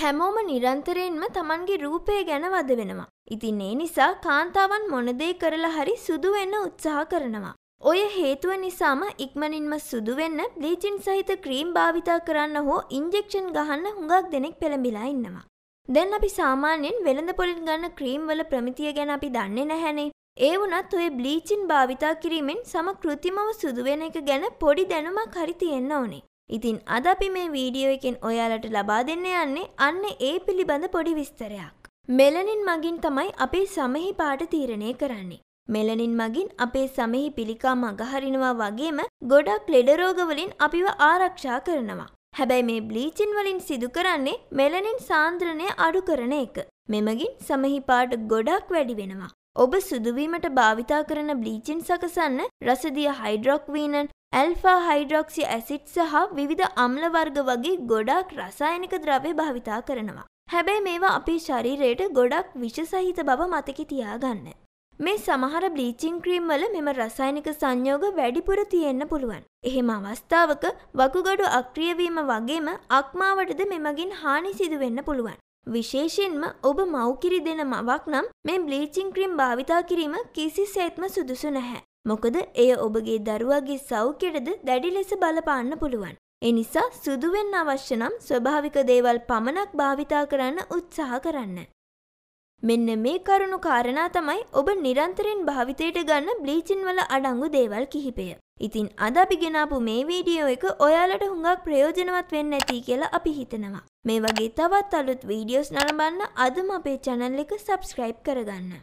හැමෝම නිරන්තරයෙන්ම තමන්ගේ රූපය ගැන වද වෙනවා. ඉතින් ඒ නිසා කාන්තාවන් මොනදේ කරලා හරි සුදු වෙන්න උත්සාහ කරනවා. ඔය හේතුව නිසාම ඉක්මනින්ම සුදුවෙන්න බ්ලීචින් සහිත ක්‍රීම් භාවිතා කරන්න හෝ ඉන්ජෙක්ෂන් ගහන්න හුඟක් දෙනෙක් පෙළඹිලා ඉන්නවා. දැන් අපි සාමාන්‍යයෙන් වෙළඳ පොලින් ගන්න ක්‍රීම් වල ප්‍රමිතිය ගැන අපි දන්නේ නැහැනේ. ඒ වුණත් ඔය බ්ලීචින් භාවිතා කිරීමෙන් සම කෘතිමව සුදුවෙන එක ගැන පොඩි දැනුමක් හරි තියෙන්න ඕනේ. ඉතින් අද අපි මේ වීඩියෝ එකෙන් ඔයාලට ලබා දෙන්න යන්නේ අන්න ඒ පිළිබඳ පොඩි විස්තරයක්. මෙලනින් මගින් තමයි අපේ සමහි පාට තීරණය කරන්නේ. මෙලනින් මගින් අපේ සමහි පිළිකාම අගහරිනවා වගේම ගොඩක් ලෙඩ රෝගවලින් අපිව ආරක්ෂා කරනවා. හැබැයි මේ බ්ලීචින් වලින් සිදු කරන්නේ මෙලනින් සාන්ද්‍රණය අඩු කරන එක. මෙමගින් සමහි පාට ගොඩක් වැඩි වෙනවා. ඔබ සුදුවීමට භාවිතා කරන බ්ලීචින් සකසන්න රසදිය හයිඩ්‍රොක්වීනන් ඇල්ෆා හයිඩ්‍රොක්සි ඇසිට් සහ විවිධ අම්ලවර්ග වගේ ගොඩක් රසායනික ද්‍රවය භාවිතා කරනවා. හැබැයි මේවා අපි ශරීරයට ගොඩක් විෂසහිත බව මතකි තියාගන්න. මේ සමහර බ්ලීචිං ක්‍රීම් වල මෙම රසායනික සංයෝග වැඩිපුර තියෙන්න පුළුවන්. එහෙම අවස්ථාවක වකුගඩු අක්‍රියවීම වගේම අක්මාවටද මෙමගින් හානි සිදු වෙන්න පුළුවන්. විශේෂයෙන්ම ඔබ මව්කිරි දෙන මවක් නම් මේ බ්ලීචිං ක්‍රීම් භාවිතා කිරීම කිසිසේත්ම සුදුසු නැහැ. මොකද එය ඔබගේ දරුවගේ සෞඛ්‍යයටද දැඩි ලෙස බලපාන්න පුළුවන්. එනිසා සුදුවෙන් අවශ්‍ය නම් ස්වභාවික දේවල් පමණක් භාවිතා කරන්න උත්සාහ කරන්න. මෙන්න මේ කරුණු කාරණා තමයි ඔබ නිරන්තරයෙන් භාවිතයට ගන්න බ්ලීචින් වල අඩංගු දේවල් කිහිපය. ඉතින් අද අපි ගෙනාපු මේ වීඩියෝ එක ඔයාලට හුඟක් ප්‍රයෝජනවත් වෙන්න ඇති කියලා අපි හිතනවා. මේ වගේ තවත් අලුත් වීඩියෝස් නරඹන්න අදම අපේ channel එක subscribe කරගන්න.